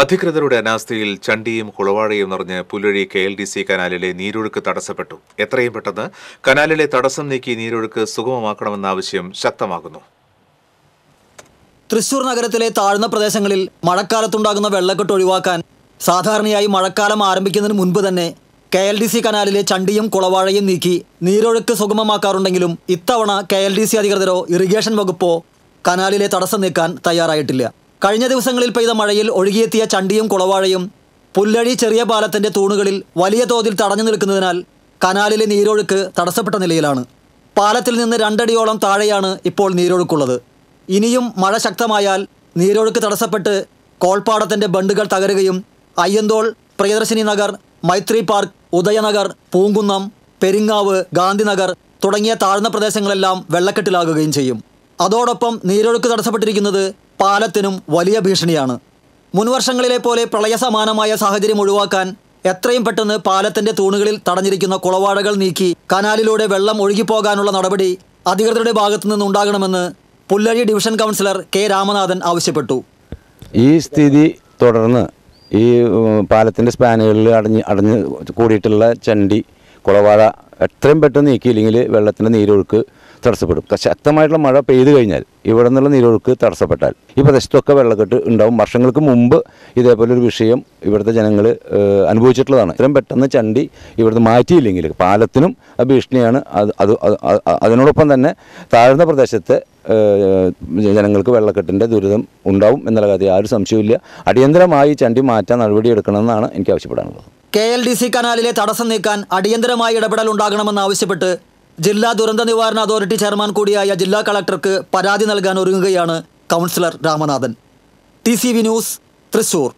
അധികൃതരുടെ അനാസ്ഥയിൽ ചണ്ടിയും കുളവാഴയും നിറഞ്ഞ് Pullazhi K L D C കനാലിലെ നീരൊഴുക്ക് തടസ്സപ്പെട്ടു എത്രയും പെട്ടെന്ന് കനാലിലെ തടസ്സം നീക്കി നീരൊഴുക്ക് സുഗമമാക്കണമെന്ന ആവശ്യം ശക്തമാകുന്നു തൃശൂർ നഗരത്തിലെ താഴ്ന്ന പ്രദേശങ്ങളിൽ മഴക്കാലത്തുണ്ടാകുന്ന വെള്ളക്കെട്ട് ഒഴിവാക്കാൻ സാധാരണയായി മഴക്കാലം ആരംഭിക്കുന്നതിന് മുൻപ് തന്നെ കെ എൽ ഡി സി കനാലിലെ ചണ്ടിയും കുളവാഴയും നീക്കി നീരൊഴുക്ക് സുഗമമാക്കാറുണ്ടെങ്കിലും ഇത്തവണ കെ എൽ ഡി സി അധികൃതരോ ഇറിഗേഷൻ വകുപ്പോ കനാലിലെ തടസ്സം നീക്കാൻ തയ്യാറായിട്ടില്ല കഴിഞ്ഞ ദിവസങ്ങളിൽ പെയ്ത മഴയിൽ ഒഴുകിയെത്തിയ ചണ്ടിയും കുളവാഴയും പുല്ലഴി ചെറിയ പാലത്തിന്റെ തൂണുകളിൽ വലിയ തോതിൽ തടഞ്ഞു നിൽക്കുന്നതിനാൽ കനാലിലെ നീരൊഴുക്ക് തടസ്സപ്പെട്ട നിലയിലാണ് പാലത്തിൽ നിന്ന് രണ്ടടിയോളം താഴെയാണ് ഇപ്പോൾ നീരൊഴുക്കുള്ളത് ഇനിയും മഴ ശക്തമായാൽ നീരൊഴുക്ക് തടസ്സപ്പെട്ട് കോൾപ്പാടത്തിൻ്റെ ബണ്ടുകൾ തകരുകയും അയ്യന്തോൾ പ്രിയദർശിനി നഗർ മൈത്രി പാർക്ക് ഉദയനഗർ പൂങ്കുന്നം പെരിങ്ങാവ് ഗാന്ധിനഗർ തുടങ്ങിയ താഴ്ന്ന പ്രദേശങ്ങളെല്ലാം വെള്ളക്കെട്ടിലാകുകയും ചെയ്യും അതോടൊപ്പം നീരൊഴുക്ക് തടസ്സപ്പെട്ടിരിക്കുന്നത് പാലത്തിനും വലിയ ഭീഷണിയാണ് മുൻവർഷങ്ങളിലെ പോലെ പ്രളയസമാനമായ സാഹചര്യം ഒഴിവാക്കാൻ എത്രയും പെട്ടെന്ന് പാലത്തിന്റെ തൂണുകളിൽ തടഞ്ഞിരിക്കുന്ന കുളവാടകൾ നീക്കി കനാലിലൂടെ വെള്ളം ഒഴുകിപ്പോകാനുള്ള നടപടി അധികൃതരുടെ ഭാഗത്തു നിന്നുണ്ടാകണമെന്ന് Pullazhi division councillor K Ramanathan ആവശ്യപ്പെട്ടു ഈ സ്ഥിതി തുടർന്ന് ഈ പാലത്തിൻ്റെ സ്പാനുകളിൽ അടഞ്ഞ് അടഞ്ഞ് കൂടിയിട്ടുള്ള ചണ്ടി കുളവാഴ എത്രയും പെട്ടെന്ന് നീക്കിയില്ലെങ്കിൽ വെള്ളത്തിൻ്റെ നീരൊഴുക്ക് തടസ്സപ്പെടും ശക്തമായിട്ടുള്ള മഴ പെയ്തു കഴിഞ്ഞാൽ ഇവിടെ നിന്നുള്ള നീരൊഴുക്ക് തടസ്സപ്പെട്ടാൽ ഈ പ്രദേശത്തൊക്കെ വെള്ളക്കെട്ട് ഉണ്ടാവും വർഷങ്ങൾക്ക് മുമ്പ് ഇതേപോലെ ഒരു വിഷയം ഇവിടുത്തെ ജനങ്ങൾ അനുഭവിച്ചിട്ടുള്ളതാണ് ഇത്രയും പെട്ടെന്ന് ചണ്ടി ഇവിടുന്ന് മാറ്റിയില്ലെങ്കിൽ പാലത്തിനും ഭീഷണിയാണ് അത് അത് അതിനോടൊപ്പം തന്നെ താഴ്ന്ന പ്രദേശത്തെ ജനങ്ങൾക്ക് വെള്ളക്കെട്ടിൻ്റെ ദുരിതം ഉണ്ടാവും എന്നുള്ള കാര്യം ആരും സംശയമില്ല അടിയന്തരമായി ചണ്ടി മാറ്റാൻ നടപടിയെടുക്കണമെന്നാണ് എനിക്ക് ആവശ്യപ്പെടാനുള്ളത് കെ എൽ ഡി സി കനാലിലെ തടസ്സം നീക്കാൻ അടിയന്തരമായി ഇടപെടൽ ആവശ്യപ്പെട്ട് ജില്ലാ ദുരന്ത നിവാരണ അതോറിറ്റി ചെയർമാൻ കൂടിയായ ജില്ലാ കളക്ടർക്ക് പരാതി നൽകാൻ ഒരുങ്ങുകയാണ് councillor Ramanathan T news Thrissur